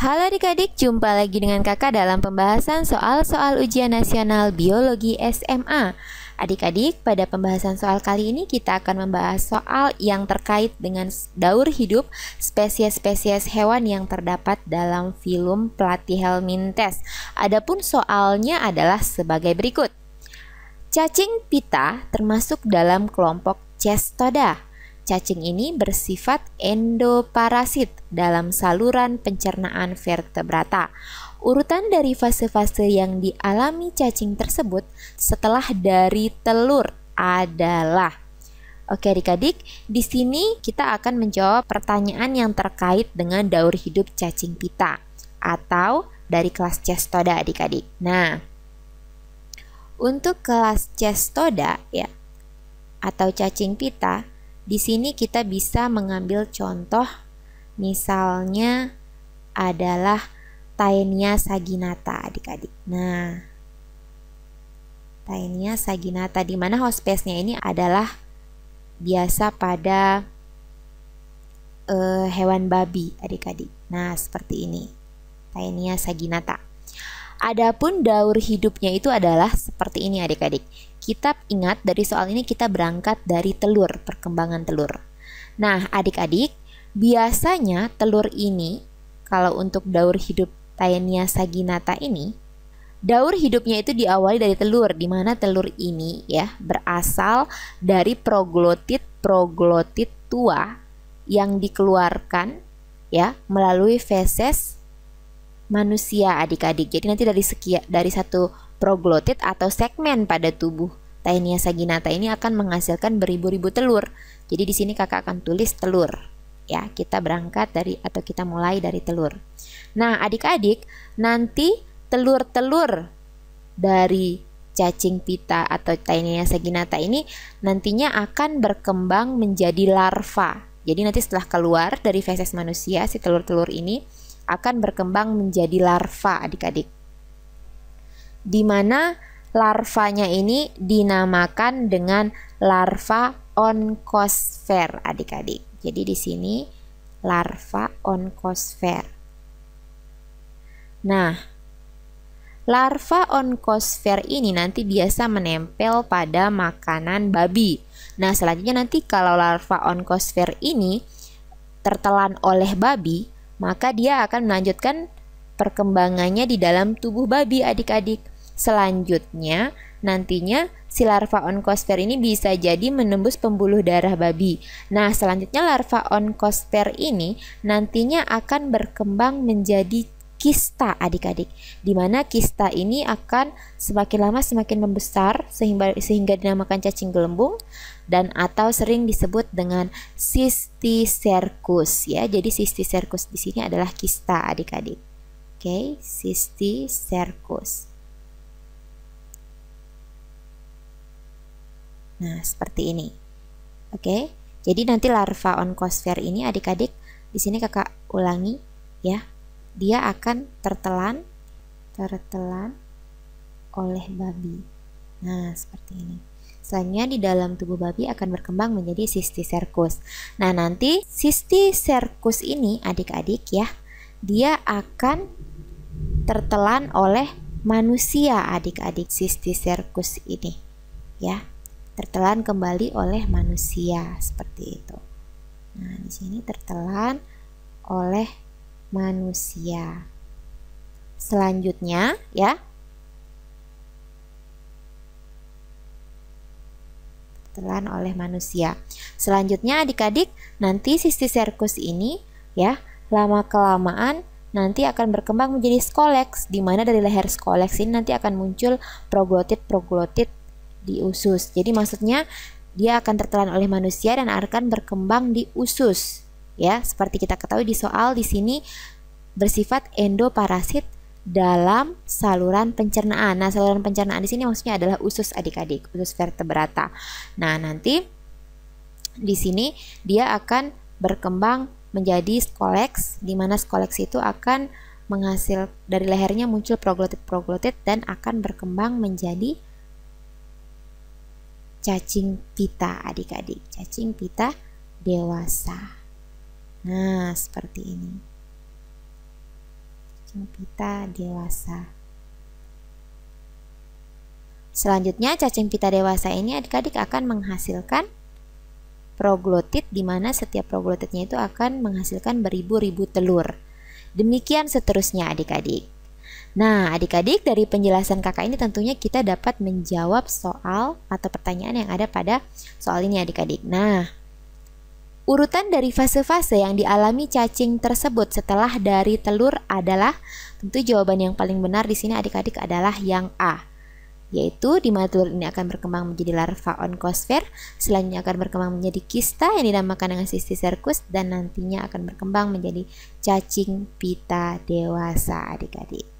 Halo adik-adik, jumpa lagi dengan kakak dalam pembahasan soal-soal ujian nasional biologi SMA Adik-adik, pada pembahasan soal kali ini kita akan membahas soal yang terkait dengan daur hidup spesies-spesies hewan yang terdapat dalam film Pelatih Adapun soalnya adalah sebagai berikut Cacing pita termasuk dalam kelompok Cestoda Cacing ini bersifat endoparasit dalam saluran pencernaan vertebrata. Urutan dari fase-fase yang dialami cacing tersebut setelah dari telur adalah Oke adik-adik, di sini kita akan menjawab pertanyaan yang terkait dengan daur hidup cacing pita atau dari kelas cestoda adik-adik. Nah, untuk kelas cestoda ya atau cacing pita, di sini kita bisa mengambil contoh misalnya adalah Taenia saginata adik-adik. Nah, Taenia saginata di mana hospesnya ini adalah biasa pada uh, hewan babi adik-adik. Nah, seperti ini. Taenia saginata. Adapun daur hidupnya itu adalah seperti ini adik-adik. Kita ingat dari soal ini kita berangkat dari telur, perkembangan telur. Nah, adik-adik, biasanya telur ini kalau untuk daur hidup Taenia saginata ini Daur hidupnya itu diawali dari telur, di mana telur ini ya berasal dari proglotid proglotid tua yang dikeluarkan ya melalui feses manusia adik-adik. Jadi nanti dari sekian dari satu proglotid atau segmen pada tubuh Tainia saginata ini akan menghasilkan beribu-ribu telur. Jadi di sini kakak akan tulis telur. Ya, kita berangkat dari atau kita mulai dari telur. Nah, adik-adik, nanti telur-telur dari cacing pita atau Tainia saginata ini nantinya akan berkembang menjadi larva. Jadi nanti setelah keluar dari feses manusia si telur-telur ini akan berkembang menjadi larva adik-adik. Di mana larvanya ini dinamakan dengan larva onkosfer adik-adik. Jadi di sini larva onkosfer. Nah, larva onkosfer ini nanti biasa menempel pada makanan babi. Nah, selanjutnya nanti kalau larva onkosfer ini tertelan oleh babi, maka dia akan melanjutkan perkembangannya di dalam tubuh babi adik-adik. Selanjutnya, nantinya si larva onkoster ini bisa jadi menembus pembuluh darah babi. Nah, selanjutnya larva onkoster ini nantinya akan berkembang menjadi kista adik-adik dimana kista ini akan semakin lama semakin membesar sehingga sehingga dinamakan cacing gelembung dan atau sering disebut dengan cysticercus ya. Jadi cysticercus di sini adalah kista adik-adik. Oke, okay? cysticercus Nah, seperti ini. Oke. Jadi nanti larva onkosfer ini adik-adik di sini kakak ulangi ya. Dia akan tertelan tertelan oleh babi. Nah, seperti ini. Selanjutnya di dalam tubuh babi akan berkembang menjadi sistiserkus. Nah, nanti sistiserkus ini adik-adik ya, dia akan tertelan oleh manusia adik-adik sistiserkus ini ya tertelan kembali oleh manusia seperti itu. Nah, di sini tertelan oleh manusia. Selanjutnya, ya. Tertelan oleh manusia. Selanjutnya adik-adik, nanti sisi sirkus ini ya, lama kelamaan nanti akan berkembang menjadi skoleks di mana dari leher skoleks ini nanti akan muncul proglotid-proglotid di usus. Jadi maksudnya dia akan tertelan oleh manusia dan akan berkembang di usus. Ya, seperti kita ketahui di soal di sini bersifat endoparasit dalam saluran pencernaan. Nah, saluran pencernaan di sini maksudnya adalah usus adik-adik, usus vertebrata. Nah, nanti di sini dia akan berkembang menjadi skoleks di mana skoleks itu akan menghasil dari lehernya muncul proglotit-proglotit dan akan berkembang menjadi cacing pita adik-adik, cacing pita dewasa. Nah, seperti ini. Cacing pita dewasa. Selanjutnya cacing pita dewasa ini adik-adik akan menghasilkan proglotid di mana setiap proglotidnya itu akan menghasilkan beribu-ribu telur. Demikian seterusnya adik-adik. Nah, adik-adik dari penjelasan kakak ini tentunya kita dapat menjawab soal atau pertanyaan yang ada pada soal ini adik-adik. Nah, urutan dari fase-fase yang dialami cacing tersebut setelah dari telur adalah tentu jawaban yang paling benar di sini adik-adik adalah yang A yaitu di mana telur ini akan berkembang menjadi larva onkosfer, selanjutnya akan berkembang menjadi kista yang dinamakan dengan sistiserkus dan nantinya akan berkembang menjadi cacing pita dewasa adik-adik.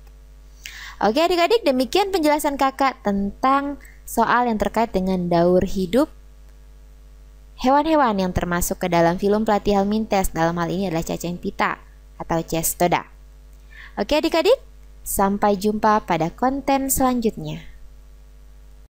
Oke adik-adik, demikian penjelasan kakak tentang soal yang terkait dengan daur hidup hewan-hewan yang termasuk ke dalam film pelatih Helmintes dalam hal ini adalah cacing pita atau cestoda. Oke adik-adik, sampai jumpa pada konten selanjutnya.